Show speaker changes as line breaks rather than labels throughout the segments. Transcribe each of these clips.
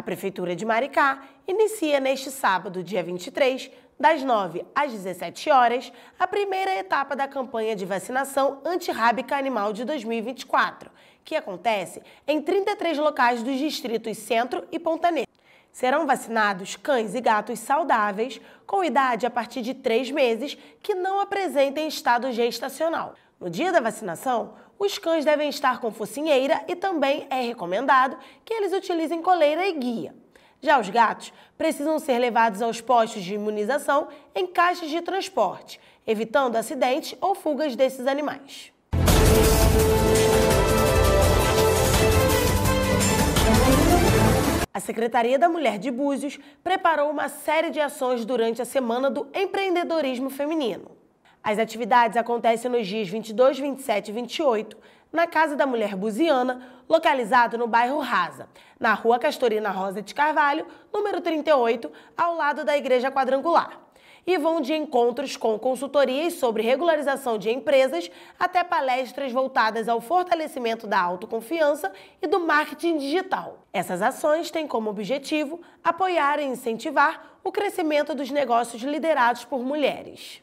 A Prefeitura de Maricá inicia neste sábado, dia 23, das 9 às 17 horas, a primeira etapa da campanha de vacinação antirrábica animal de 2024, que acontece em 33 locais dos distritos Centro e Pontanet. Serão vacinados cães e gatos saudáveis com idade a partir de 3 meses que não apresentem estado gestacional. No dia da vacinação, os cães devem estar com focinheira e também é recomendado que eles utilizem coleira e guia. Já os gatos precisam ser levados aos postos de imunização em caixas de transporte, evitando acidentes ou fugas desses animais. A Secretaria da Mulher de Búzios preparou uma série de ações durante a Semana do Empreendedorismo Feminino. As atividades acontecem nos dias 22, 27 e 28, na Casa da Mulher Buziana, localizado no bairro Rasa, na Rua Castorina Rosa de Carvalho, número 38, ao lado da Igreja Quadrangular. E vão de encontros com consultorias sobre regularização de empresas até palestras voltadas ao fortalecimento da autoconfiança e do marketing digital. Essas ações têm como objetivo apoiar e incentivar o crescimento dos negócios liderados por mulheres.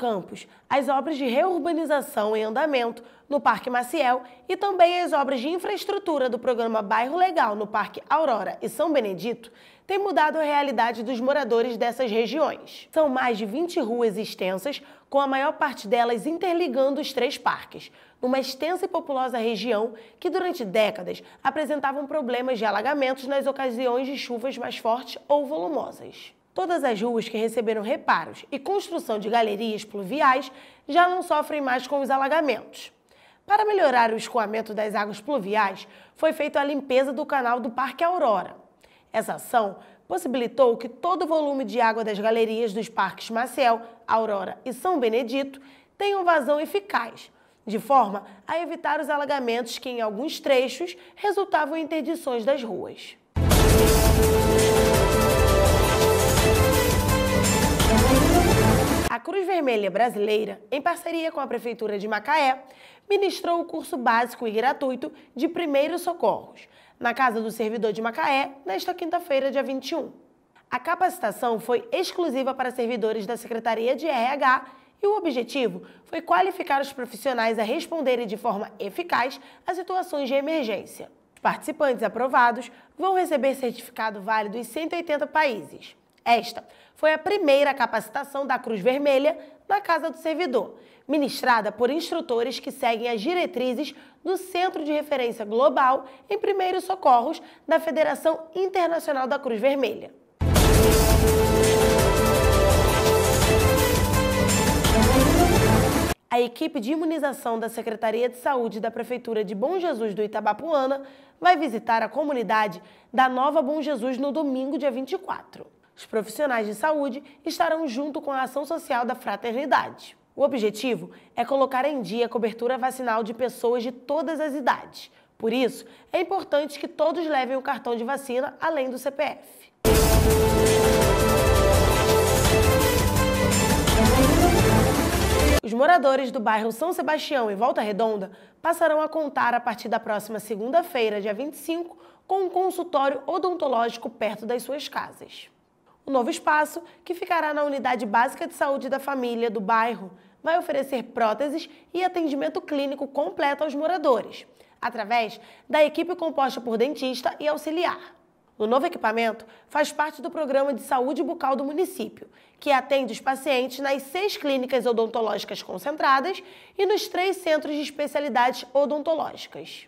Campos as obras de reurbanização em andamento no Parque Maciel e também as obras de infraestrutura do programa Bairro Legal no Parque Aurora e São Benedito têm mudado a realidade dos moradores dessas regiões. São mais de 20 ruas extensas, com a maior parte delas interligando os três parques, numa extensa e populosa região que durante décadas apresentavam problemas de alagamentos nas ocasiões de chuvas mais fortes ou volumosas. Todas as ruas que receberam reparos e construção de galerias pluviais já não sofrem mais com os alagamentos. Para melhorar o escoamento das águas pluviais, foi feita a limpeza do canal do Parque Aurora. Essa ação possibilitou que todo o volume de água das galerias dos parques Maciel, Aurora e São Benedito tenham vazão eficaz, de forma a evitar os alagamentos que, em alguns trechos, resultavam em interdições das ruas. Vermelha Brasileira, em parceria com a Prefeitura de Macaé, ministrou o curso básico e gratuito de primeiros socorros, na Casa do Servidor de Macaé, nesta quinta-feira, dia 21. A capacitação foi exclusiva para servidores da Secretaria de RH e o objetivo foi qualificar os profissionais a responderem de forma eficaz a situações de emergência. participantes aprovados vão receber certificado válido em 180 países. Esta foi a primeira capacitação da Cruz Vermelha na Casa do Servidor, ministrada por instrutores que seguem as diretrizes do Centro de Referência Global em Primeiros Socorros da Federação Internacional da Cruz Vermelha. A equipe de imunização da Secretaria de Saúde da Prefeitura de Bom Jesus do Itabapuana vai visitar a comunidade da Nova Bom Jesus no domingo, dia 24. Os profissionais de saúde estarão junto com a ação social da fraternidade. O objetivo é colocar em dia a cobertura vacinal de pessoas de todas as idades. Por isso, é importante que todos levem o cartão de vacina além do CPF. Os moradores do bairro São Sebastião e Volta Redonda passarão a contar a partir da próxima segunda-feira, dia 25, com um consultório odontológico perto das suas casas. O novo espaço, que ficará na Unidade Básica de Saúde da Família do bairro, vai oferecer próteses e atendimento clínico completo aos moradores, através da equipe composta por dentista e auxiliar. O novo equipamento faz parte do Programa de Saúde Bucal do município, que atende os pacientes nas seis clínicas odontológicas concentradas e nos três centros de especialidades odontológicas.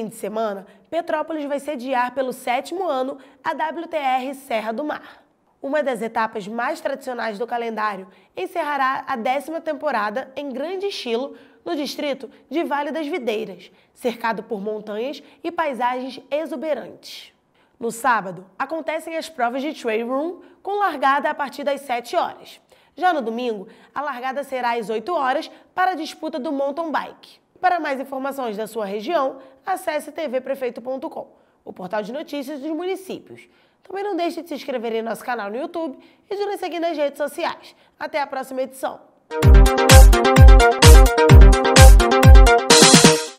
fim de semana, Petrópolis vai sediar pelo sétimo ano a WTR Serra do Mar. Uma das etapas mais tradicionais do calendário encerrará a décima temporada em grande estilo no distrito de Vale das Videiras, cercado por montanhas e paisagens exuberantes. No sábado, acontecem as provas de Trail Room, com largada a partir das 7 horas. Já no domingo, a largada será às 8 horas para a disputa do mountain bike. Para mais informações da sua região, acesse tvprefeito.com, o portal de notícias dos municípios. Também não deixe de se inscrever em nosso canal no YouTube e de nos seguir nas redes sociais. Até a próxima edição.